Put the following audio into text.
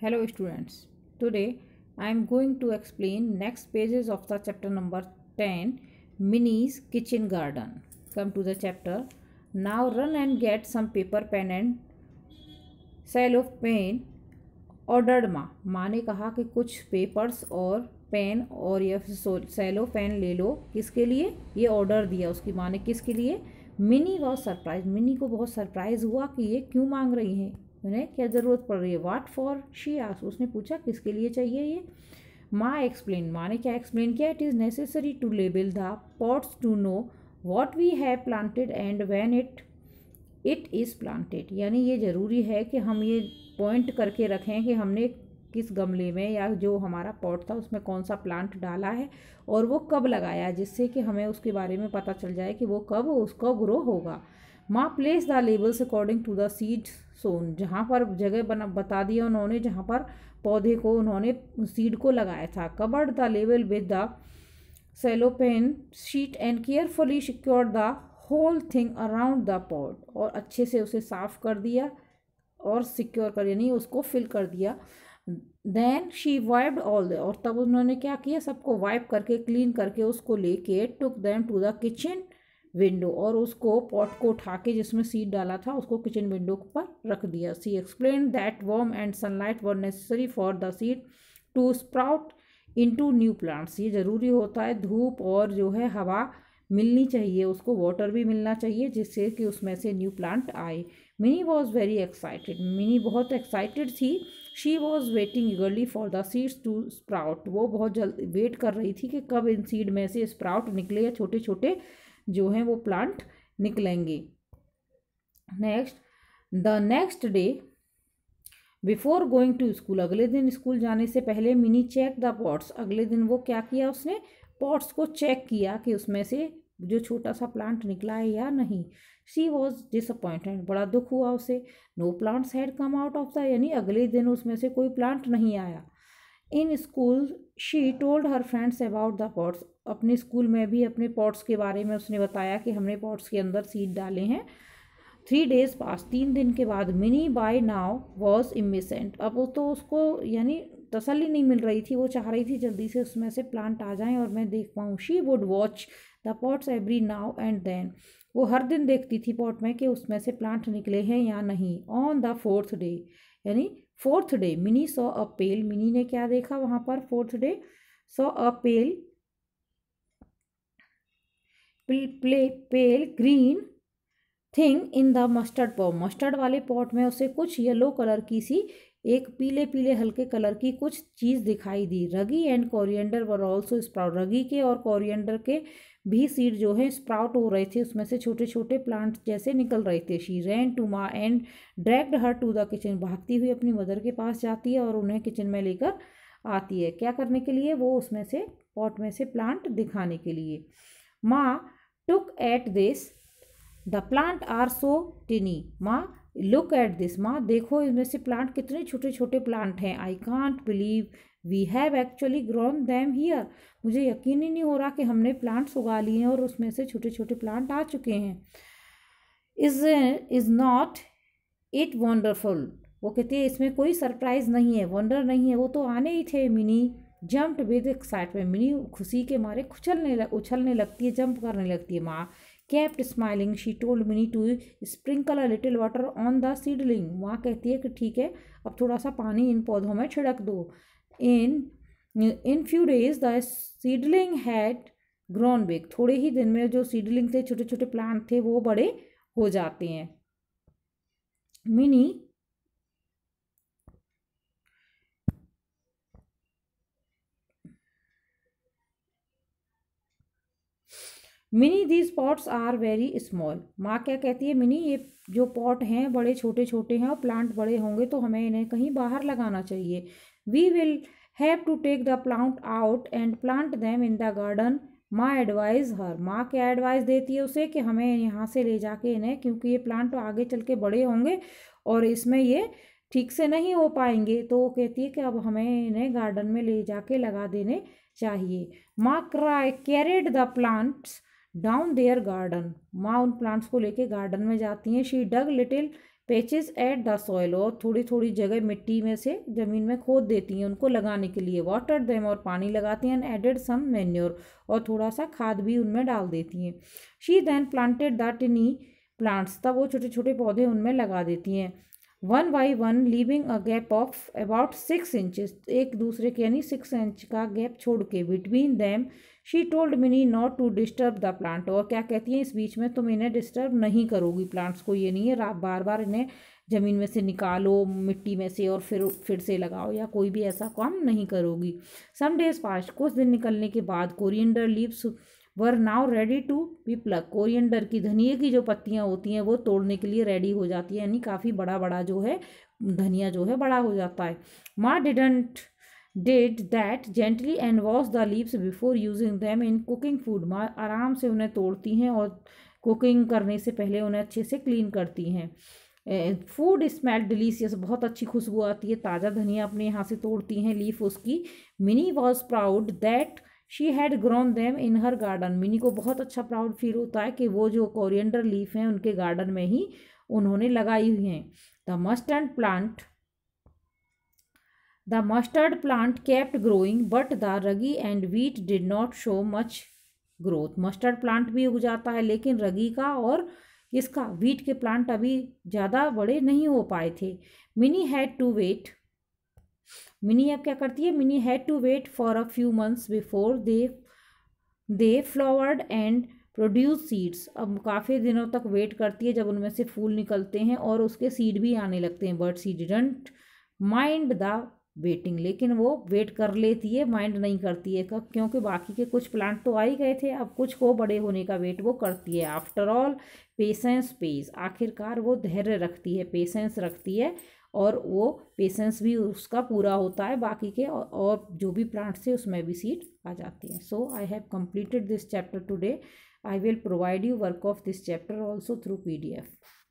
hello students today i am going to explain next pages of the chapter number 10 minnie's kitchen garden come to the chapter now run and get some paper pen and cellophane ordered माँ माँ ने कहा कि कुछ papers और pen और यह Cello pen ले लो किसके लिए ये ऑर्डर दिया उसकी माँ ने किसके लिए मिनी वॉज सरप्राइज मिनी को बहुत सरप्राइज हुआ कि ये क्यों मांग रही हैं उन्हें क्या ज़रूरत पड़ रही है वाट फॉर शी आस उसने पूछा किसके लिए चाहिए ये माँ एक्सप्लेन माँ ने क्या एक्सप्लेन किया it is necessary to label the pots to know what we have planted and when it it is planted यानी ये ज़रूरी है कि हम ये पॉइंट करके रखें कि हमने किस गमले में या जो हमारा पॉट था उसमें कौन सा प्लांट डाला है और वो कब लगाया जिससे कि हमें उसके बारे में पता चल जाए कि वो कब उसका ग्रो होगा माँ place the labels according to the seed sown जहाँ पर जगह बना बता दिया उन्होंने जहाँ पर पौधे को उन्होंने सीड को लगाया था covered the label with the cellophane sheet and carefully secure the whole thing around the pot और अच्छे से उसे साफ कर दिया और सिक्योर कर यानी उसको फिल कर दिया then she wiped all the और तब उन्होंने क्या किया सबको वाइप करके क्लीन करके उसको लेके took them to the kitchen window और उसको पॉट को उठा के जिसमें सीड डाला था उसको किचन विंडो पर रख दिया she explain that warm and sunlight were necessary for the seed to sprout into new plants ये ज़रूरी होता है धूप और जो है हवा मिलनी चाहिए उसको वाटर भी मिलना चाहिए जिससे कि उसमें से न्यू प्लांट आए Mini was very excited Mini बहुत एक्साइटेड थी she was waiting eagerly for the seeds to sprout वो बहुत जल्द वेट कर रही थी कि कब इन सीड में से स्प्राउट निकले या छोटे छोटे जो हैं वो प्लांट निकलेंगे next the next day before going to school अगले दिन स्कूल जाने से पहले मिनी चेक द पॉट्स अगले दिन वो क्या किया उसने पॉट्स को चेक किया कि उसमें से जो छोटा सा प्लांट निकला है या नहीं शी वॉज डिसअपॉइंटेड बड़ा दुख हुआ उसे no plants had come out of the यानी अगले दिन उसमें से कोई प्लांट नहीं आया in school she told her friends about the pots अपने स्कूल में भी अपने पॉट्स के बारे में उसने बताया कि हमने पॉट्स के अंदर सीड डाले हैं थ्री डेज पास तीन दिन के बाद Mini by now was impatient अब वो तो उसको यानी तसल्ली नहीं मिल रही थी वो चाह रही थी जल्दी से उसमें से प्लांट आ जाएं और मैं देख पाऊँ she would watch the pots every now and then वो हर दिन देखती थी पॉट में कि उसमें से प्लांट निकले हैं या नहीं ऑन द फोर्थ डे यानी fourth day Mini saw a pale Mini ने क्या देखा वहाँ पर fourth day saw a pale pale green thing in the mustard pot mustard वाले पॉट में उसे कुछ येलो कलर की सी एक पीले पीले हल्के कलर की कुछ चीज़ दिखाई दी ragi and coriander were also sprout ragi के और कोरिएंडर के भी सीड जो है स्प्राउट हो रहे थे उसमें से छोटे छोटे प्लांट जैसे निकल रहे थे she ran to ma and dragged her to the kitchen भागती हुई अपनी मदर के पास जाती है और उन्हें किचन में लेकर आती है क्या करने के लिए वो उसमें से पॉट में से प्लांट दिखाने के लिए माँ look at this the plant are so tiny माँ लुक एट दिस माँ देखो इनमें से प्लांट कितने छोटे छोटे प्लांट हैं I can't believe we have actually grown them here मुझे यकीन ही नहीं हो रहा कि हमने प्लांट्स उगा लिए हैं और उसमें से छोटे छोटे प्लांट आ चुके हैं is is not it wonderful वो कहती है इसमें कोई सरप्राइज़ नहीं है वंडर नहीं है वो तो आने ही थे Mini jumped with excitement Mini खुशी के मारे खुचलने लग उछलने लगती है जंप करने लगती है माँ kept smiling she told Mini to sprinkle a little water on the seedling माँ कहती है कि ठीक है अब थोड़ा सा पानी इन पौधों में छिड़क दो in in few days the seedling had grown big थोड़े ही दिन में जो सीडलिंग थे छोटे छोटे प्लांट थे वो बड़े हो जाते हैं Mini Mini these pots are very small माँ क्या कहती है मिनी ये जो पॉट हैं बड़े छोटे छोटे हैं और प्लांट बड़े होंगे तो हमें इन्हें कहीं बाहर लगाना चाहिए we will have to take the plant out and plant them in the garden माँ एडवाइज़ हर माँ क्या एडवाइस देती है उसे कि हमें यहाँ से ले जाके इन्हें क्योंकि ये प्लांट तो आगे चल के बड़े होंगे और इसमें ये ठीक से नहीं हो पाएंगे तो वो कहती है कि अब हमें इन्हें गार्डन में ले जाके लगा देने चाहिए माँ क्राई carried the plants down there garden माँ उन प्लांट्स को लेके गार्डन में जाती हैं she dug little patches at the soil और थोड़ी थोड़ी जगह मिट्टी में से ज़मीन में खोद देती हैं उनको लगाने के लिए वाटर देम और पानी लगाती हैं एंड एडेड सम मैन्योर और थोड़ा सा खाद भी उनमें डाल देती हैं she then planted the tiny plants तब वो छोटे छोटे पौधे उनमें लगा देती हैं one by one leaving a gap of about six inches एक दूसरे के यानी सिक्स इंच का गैप छोड़ के between them she told Mini not to disturb the plant और क्या कहती है इस बीच में तुम इन्हें डिस्टर्ब नहीं करोगी प्लांट्स को ये नहीं है बार बार इन्हें ज़मीन में से निकालो मिट्टी में से और फिर फिर से लगाओ या कोई भी ऐसा काम नहीं करोगी सम डेज पास्ट कुछ दिन निकलने के बाद coriander leaves were now ready to be plucked coriander की धनिए की जो पत्तियाँ होती हैं वो तोड़ने के लिए रेडी हो जाती है यानी काफ़ी बड़ा बड़ा जो है धनिया जो है बड़ा हो जाता है माँ didn't did that gently and wash the leaves before using them in cooking food माँ आराम से उन्हें तोड़ती हैं और कुकिंग करने से पहले उन्हें अच्छे से क्लीन करती हैं फूड स्मेल डिलीशियस बहुत अच्छी खुशबू आती है ताज़ा धनिया अपने यहाँ से तोड़ती हैं लीफ उसकी Mini was proud that she had grown them in her garden Mini को बहुत अच्छा प्राउड फील होता है कि वो जो कोरिएंडर लीफ हैं उनके गार्डन में ही उन्होंने लगाई हुई हैं the mustard plant the mustard plant kept growing but the ragi and wheat did not show much growth mustard plant भी उग जाता है लेकिन रगी का और इसका वीट के प्लांट अभी ज़्यादा बड़े नहीं हो पाए थे Mini had to wait Mini अब क्या करती है Mini had to wait for a few months before they they flowered and produce seeds अब काफ़ी दिनों तक वेट करती है जब उनमें से फूल निकलते हैं और उसके सीड भी आने लगते हैं but she didn't mind the waiting लेकिन वो वेट कर लेती है माइंड नहीं करती है क्योंकि बाकी के कुछ प्लांट तो आ ही गए थे अब कुछ को बड़े होने का वेट वो करती है आफ्टर ऑल पेशेंस पेज आखिरकार वो धैर्य रखती है पेशेंस रखती है और वो पेशेंस भी उसका पूरा होता है बाकी के और जो भी प्लांट्स है उसमें भी सीट आ जाती है so I have completed this chapter today I will provide you work of this chapter also through P D F